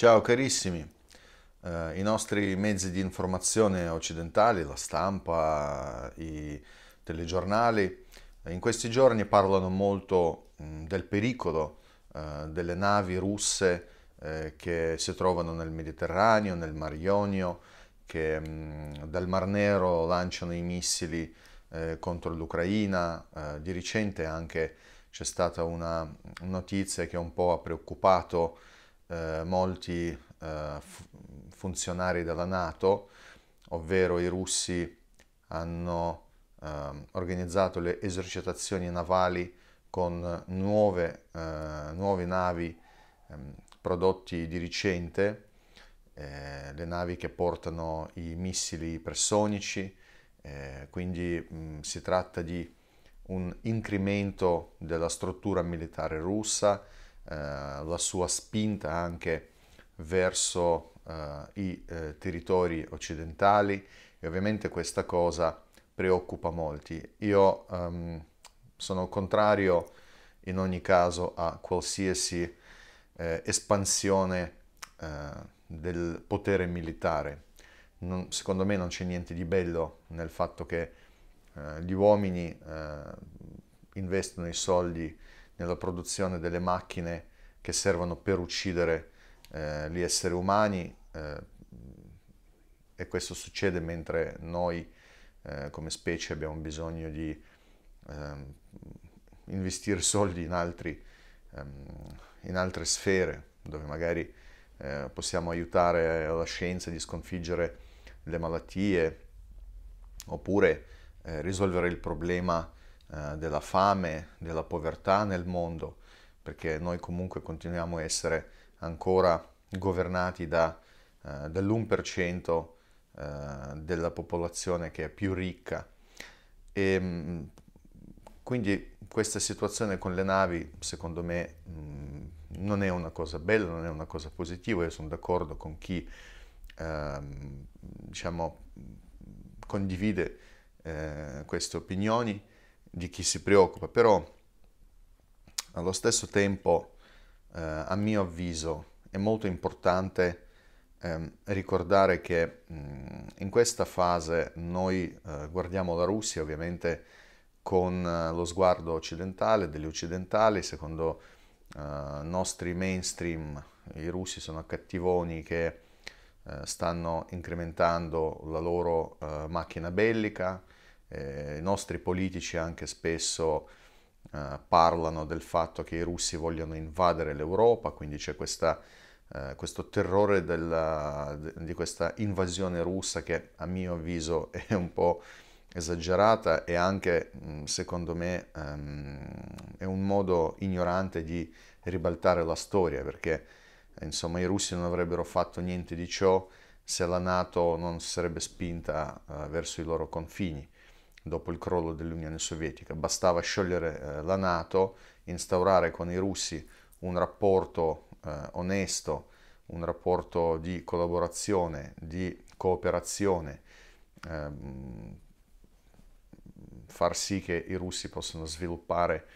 Ciao carissimi, eh, i nostri mezzi di informazione occidentali, la stampa, i telegiornali, eh, in questi giorni parlano molto mh, mm, del pericolo eh, delle navi russe eh, che si trovano nel Mediterraneo, nel Mar Ionio, che mh, mm, dal Mar Nero lanciano i missili eh, contro l'Ucraina. Eh, di recente anche c'è stata una notizia che un po' ha preoccupato eh, molti eh, funzionari della Nato, ovvero i russi, hanno ehm, organizzato le esercitazioni navali con nuove, eh, nuove navi ehm, prodotti di ricente, eh, le navi che portano i missili personici, eh, quindi mh, mm, si tratta di un incremento della struttura militare russa, eh, la sua spinta anche verso eh, i eh, territori occidentali e ovviamente questa cosa preoccupa molti. Io um, sono contrario in ogni caso a qualsiasi eh, espansione eh, del potere militare. Non, secondo me non c'è niente di bello nel fatto che eh, gli uomini investono i soldi nella produzione delle macchine che servono per uccidere eh, gli esseri umani eh, e questo succede mentre noi eh, come specie abbiamo bisogno di ehm, investire soldi in, altri, ehm, in, altre sfere dove magari eh, possiamo aiutare la scienza di sconfiggere le malattie oppure eh, risolvere il problema eh, della fame, della povertà nel mondo perché noi comunque continuiamo a essere ancora governati da, eh, dall'1% eh, della popolazione che è più ricca. E, ehm, quindi questa situazione con le navi, secondo me, mh, mm, non è una cosa bella, non è una cosa positiva. Io sono d'accordo con chi, eh, diciamo, condivide eh, queste opinioni, di chi si preoccupa, però allo stesso tempo, eh, a mio avviso, è molto importante eh, ricordare che mh, mm, in questa fase noi eh, guardiamo la Russia ovviamente con eh, lo sguardo occidentale, degli occidentali, secondo i eh, nostri mainstream i russi sono cattivoni che eh, stanno incrementando la loro macchina bellica, i nostri politici anche spesso eh, parlano del fatto che i russi vogliono invadere l'Europa, quindi c'è questa, eh, questo terrore della, di questa invasione russa che a mio avviso è un po' esagerata e anche mm, secondo me ehm, è un modo ignorante di ribaltare la storia perché insomma i russi non avrebbero fatto niente di ciò se la Nato non sarebbe spinta eh, verso i loro confini dopo il crollo dell'Unione Sovietica. Bastava sciogliere eh, la Nato, instaurare con i russi un rapporto eh, onesto, un rapporto di collaborazione, di cooperazione, ehm, far sì che i russi possano sviluppare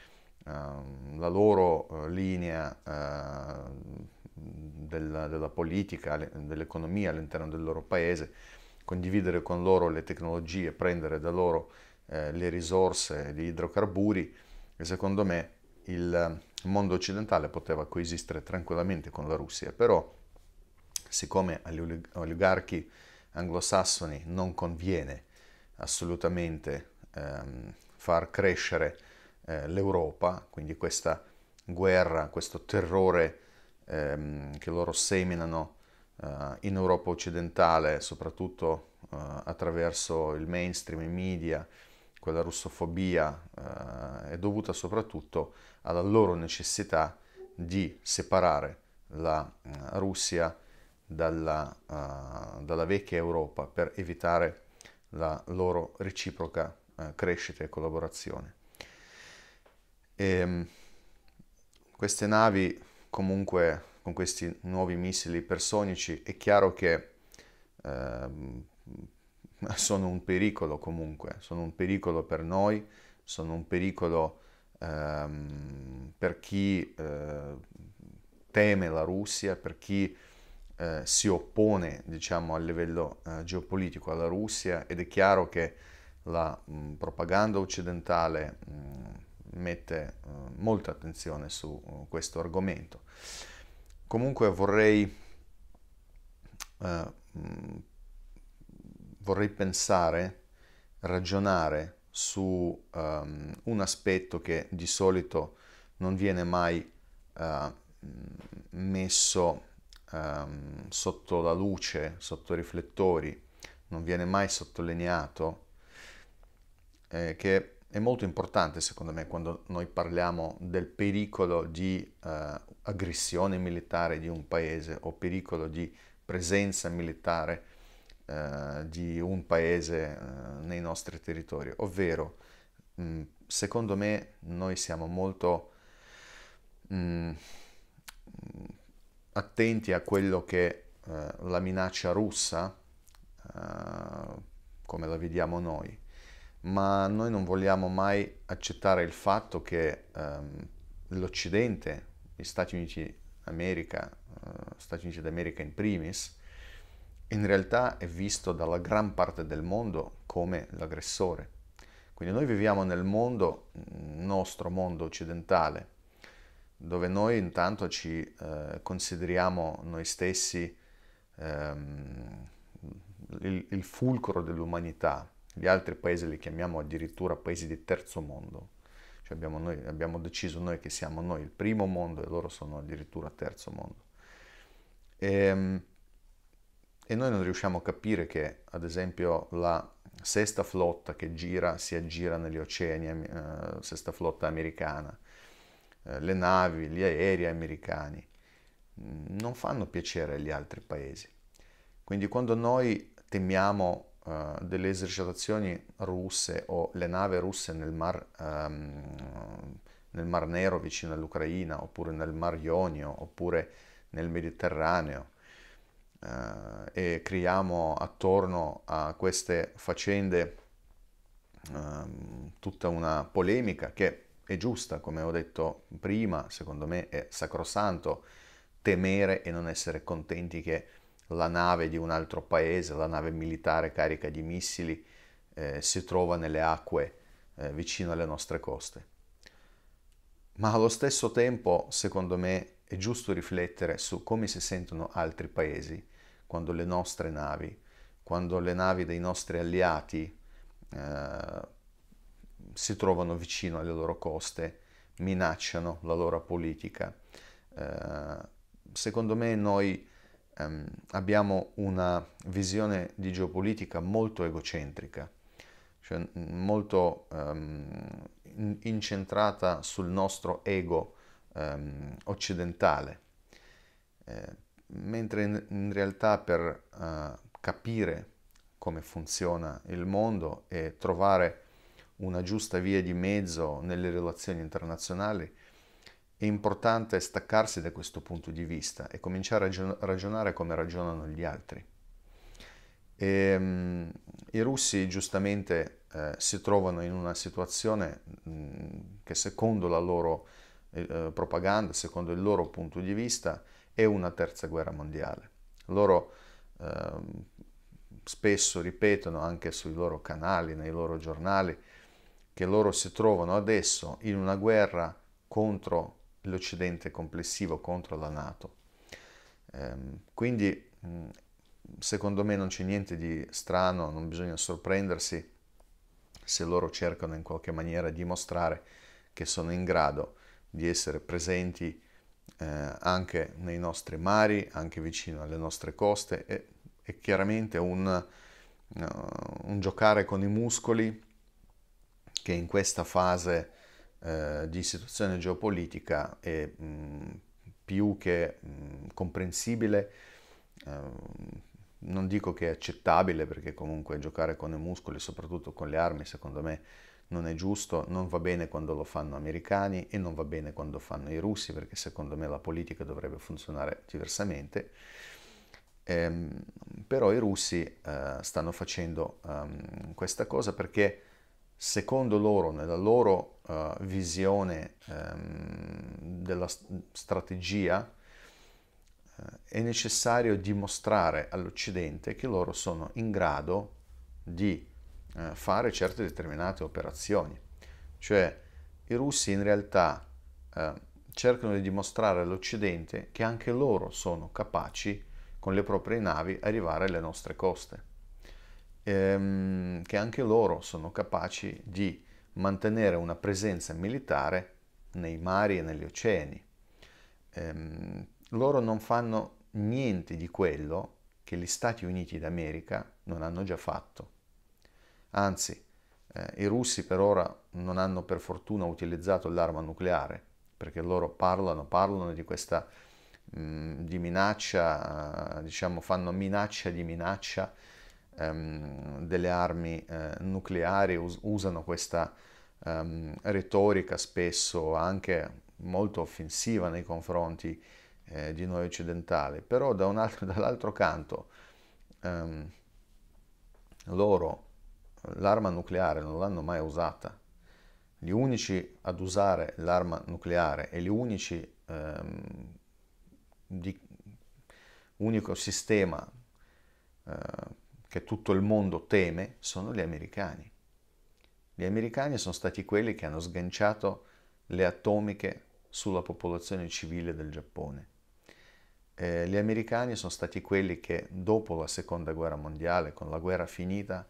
ehm, la loro eh, linea ehm, della, della politica, dell'economia all'interno del loro paese condividere con loro le tecnologie, prendere da loro eh, le risorse di idrocarburi e secondo me il eh, mondo occidentale poteva coesistere tranquillamente con la Russia, però siccome agli oligarchi anglosassoni non conviene assolutamente ehm, far crescere eh, l'Europa, quindi questa guerra, questo terrore ehm, che loro seminano eh, in Europa occidentale, soprattutto eh, attraverso il mainstream, i media, quella russofobia eh, è dovuta soprattutto alla loro necessità di separare la Russia dalla, dalla vecchia Europa per evitare la loro reciproca crescita e collaborazione. E, ehm, queste navi comunque con questi nuovi missili ipersonici, è chiaro che eh, sono un pericolo comunque, sono un pericolo per noi, sono un pericolo ehm, per chi eh, teme la Russia, per chi eh, si oppone diciamo, a livello eh, geopolitico alla Russia ed è chiaro che la mh, mm, propaganda occidentale mh, mm, mette eh, molta attenzione su uh, questo argomento. Comunque vorrei, eh, mm, vorrei pensare, ragionare su um, un aspetto che di solito non viene mai uh, messo um, sotto la luce, sotto i riflettori, non viene mai sottolineato, eh, che è molto importante secondo me quando noi parliamo del pericolo di uh, aggressione militare di un paese o pericolo di presenza militare eh, di un paese eh, nei nostri territori. Ovvero, mh, mm, secondo me, noi siamo molto mh, mm, attenti a quello che eh, la minaccia russa, eh, come la vediamo noi, ma noi non vogliamo mai accettare il fatto che ehm, l'Occidente gli Stati Uniti d'America, uh, Stati Uniti d'America in primis, in realtà è visto dalla gran parte del mondo come l'aggressore. Quindi noi viviamo nel mondo, mm, nostro mondo occidentale, dove noi intanto ci eh, consideriamo noi stessi ehm, il, il fulcro dell'umanità, gli altri paesi li chiamiamo addirittura paesi di terzo mondo. Cioè abbiamo, noi, abbiamo deciso noi che siamo noi il primo mondo e loro sono addirittura terzo mondo. E, ehm, e noi non riusciamo a capire che, ad esempio, la sesta flotta che gira, si aggira negli oceani, eh, sesta flotta americana, eh, le navi, gli aerei americani, mm, non fanno piacere agli altri paesi. Quindi quando noi temiamo uh, delle esercitazioni russe o le navi russe nel mar, um, nel mar Nero vicino all'Ucraina, oppure nel Mar Ionio, oppure nel Mediterraneo, uh, e creiamo attorno a queste faccende um, tutta una polemica che è giusta, come ho detto prima, secondo me è sacrosanto temere e non essere contenti che la nave di un altro paese, la nave militare carica di missili, eh, si trova nelle acque eh, vicino alle nostre coste. Ma allo stesso tempo, secondo me, è giusto riflettere su come si sentono altri paesi quando le nostre navi, quando le navi dei nostri alleati eh, si trovano vicino alle loro coste, minacciano la loro politica. Eh, secondo me noi ehm, abbiamo una visione di geopolitica molto egocentrica, cioè molto ehm, incentrata sul nostro ego ehm, occidentale, eh, mentre in, in, realtà per eh, capire come funziona il mondo e trovare una giusta via di mezzo nelle relazioni internazionali è importante staccarsi da questo punto di vista e cominciare a ragionare come ragionano gli altri. E, um, I russi giustamente eh, si trovano in una situazione mh, che secondo la loro eh, propaganda, secondo il loro punto di vista, è una terza guerra mondiale. Loro eh, spesso ripetono anche sui loro canali, nei loro giornali, che loro si trovano adesso in una guerra contro l'Occidente complessivo contro la Nato. Ehm, quindi mm, secondo me non c'è niente di strano, non bisogna sorprendersi se loro cercano in qualche maniera di mostrare che sono in grado di essere presenti eh, anche nei nostri mari, anche vicino alle nostre coste. È, chiaramente un, eh, un, giocare con i muscoli che in questa fase eh, di situazione geopolitica è mh, più che mh, comprensibile, eh, non dico che è accettabile perché comunque giocare con i muscoli, soprattutto con le armi, secondo me non è giusto, non va bene quando lo fanno americani e non va bene quando fanno i russi perché secondo me la politica dovrebbe funzionare diversamente. Eh, però i russi eh, stanno facendo um, questa cosa perché secondo loro, nella loro uh, visione um, della strategia, uh, è necessario dimostrare all'Occidente che loro sono in grado di uh, fare certe determinate operazioni. Cioè i russi in realtà ehm, cercano di dimostrare all'Occidente che anche loro sono capaci con le proprie navi arrivare alle nostre coste ehm, che anche loro sono capaci di mantenere una presenza militare nei mari e negli oceani. Ehm, loro non fanno niente di quello che gli Stati Uniti d'America non hanno già fatto. Anzi, eh, i russi per ora non hanno per fortuna utilizzato l'arma nucleare, perché loro parlano, parlano di questa mh, mm, di minaccia, diciamo fanno minaccia di minaccia ehm, delle armi eh, nucleari us- usano questa ehm, retorica spesso anche molto offensiva nei confronti eh, di noi occidentali, però da altro, dall'altro canto ehm, loro l'arma nucleare non l'hanno mai usata. Gli unici ad usare l'arma nucleare e gli unici ehm, di, unico sistema eh, che tutto il mondo teme sono gli americani. Gli americani sono stati quelli che hanno sganciato le atomiche sulla popolazione civile del Giappone. Eh, gli americani sono stati quelli che dopo la seconda guerra mondiale, con la guerra finita,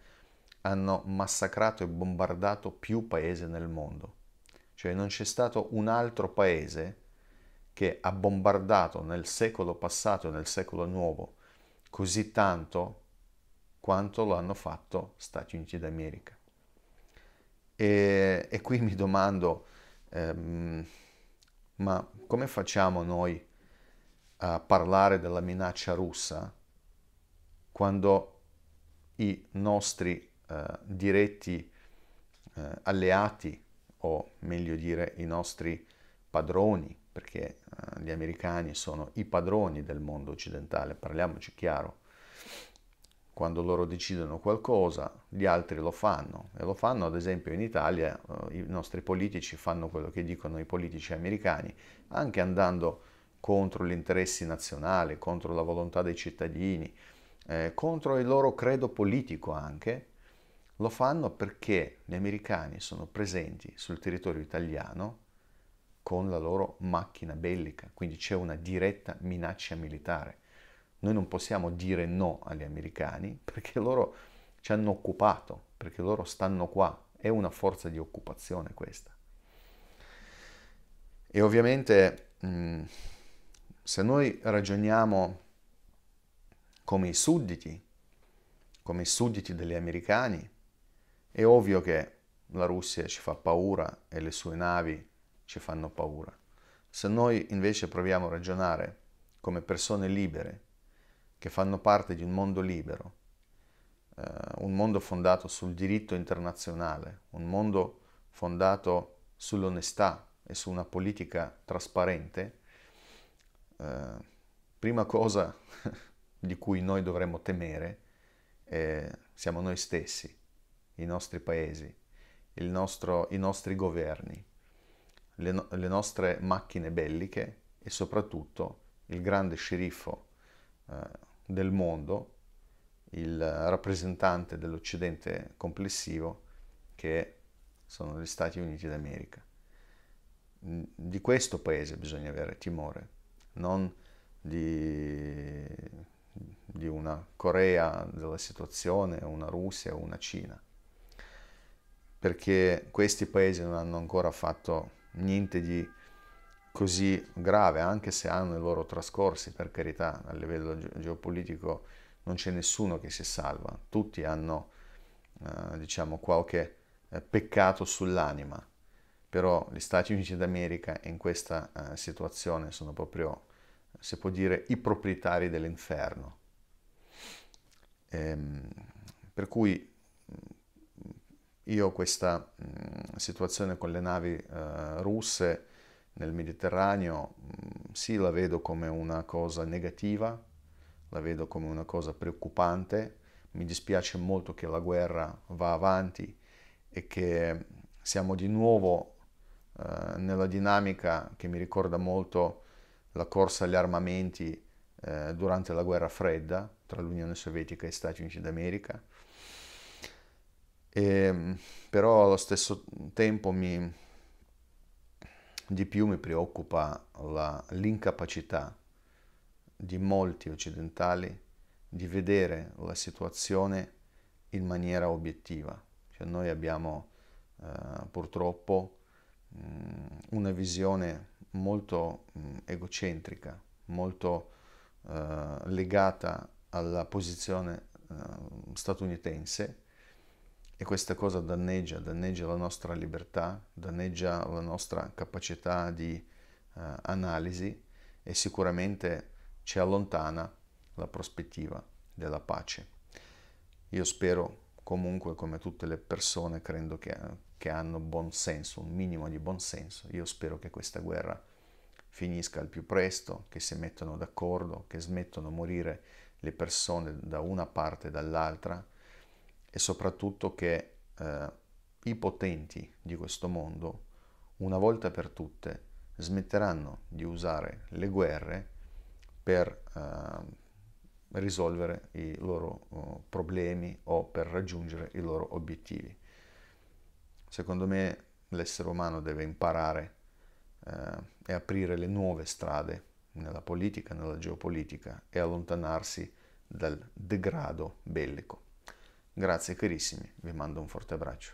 hanno massacrato e bombardato più paesi nel mondo. Cioè non c'è stato un altro paese che ha bombardato nel secolo passato e nel secolo nuovo così tanto quanto lo hanno fatto Stati Uniti d'America. E, e qui mi domando, ehm, ma come facciamo noi a parlare della minaccia russa quando i nostri eh, diretti eh, alleati, o meglio dire i nostri padroni, perché eh, gli americani sono i padroni del mondo occidentale, parliamoci chiaro, quando loro decidono qualcosa, gli altri lo fanno. E lo fanno, ad esempio, in Italia eh, i nostri politici fanno quello che dicono i politici americani, anche andando contro gli interessi nazionali, contro la volontà dei cittadini, eh, contro il loro credo politico anche. Lo fanno perché gli americani sono presenti sul territorio italiano con la loro macchina bellica, quindi c'è una diretta minaccia militare. Noi non possiamo dire no agli americani perché loro ci hanno occupato, perché loro stanno qua. È una forza di occupazione questa. E ovviamente mm, se noi ragioniamo come i sudditi, come i sudditi degli americani, è ovvio che la Russia ci fa paura e le sue navi ci fanno paura. Se noi invece proviamo a ragionare come persone libere, che fanno parte di un mondo libero, eh, un mondo fondato sul diritto internazionale, un mondo fondato sull'onestà e su una politica trasparente, eh, prima cosa di cui noi dovremmo temere eh, siamo noi stessi, i nostri paesi, nostro, i nostri governi, le, no, le, nostre macchine belliche e soprattutto il grande sceriffo eh, del mondo, il rappresentante dell'Occidente complessivo, che sono gli Stati Uniti d'America. Di questo paese bisogna avere timore, non di, di una Corea della situazione, una Russia o una Cina, perché questi paesi non hanno ancora fatto niente di così grave, anche se hanno i loro trascorsi, per carità, a livello geopolitico non c'è nessuno che si salva, tutti hanno, eh, diciamo, qualche eh, peccato sull'anima, però gli Stati Uniti d'America in questa eh, situazione sono proprio, si può dire, i proprietari dell'inferno. Ehm, per cui mm, io questa mh, mm, situazione con le navi eh, russe nel Mediterraneo mm, sì la vedo come una cosa negativa, la vedo come una cosa preoccupante, mi dispiace molto che la guerra va avanti e che siamo di nuovo eh, nella dinamica che mi ricorda molto la corsa agli armamenti eh, durante la guerra fredda tra l'Unione Sovietica e gli Stati Uniti d'America. E, ehm, però allo stesso tempo mi, di più mi preoccupa la, l'incapacità di molti occidentali di vedere la situazione in maniera obiettiva. Cioè noi abbiamo eh, purtroppo mh, mm, una visione molto mh, mm, egocentrica, molto eh, legata alla posizione eh, statunitense e questa cosa danneggia, danneggia la nostra libertà, danneggia la nostra capacità di uh, analisi e sicuramente ci allontana la prospettiva della pace. Io spero comunque, come tutte le persone, credo che, che hanno buon senso, un minimo di buon senso, io spero che questa guerra finisca al più presto, che si mettano d'accordo, che smettono di morire le persone da una parte e dall'altra, e soprattutto che eh, i potenti di questo mondo, una volta per tutte, smetteranno di usare le guerre per eh, risolvere i loro oh, problemi o per raggiungere i loro obiettivi. Secondo me l'essere umano deve imparare eh, e aprire le nuove strade nella politica, nella geopolitica e allontanarsi dal degrado bellico. Grazie carissimi, vi mando un forte abbraccio.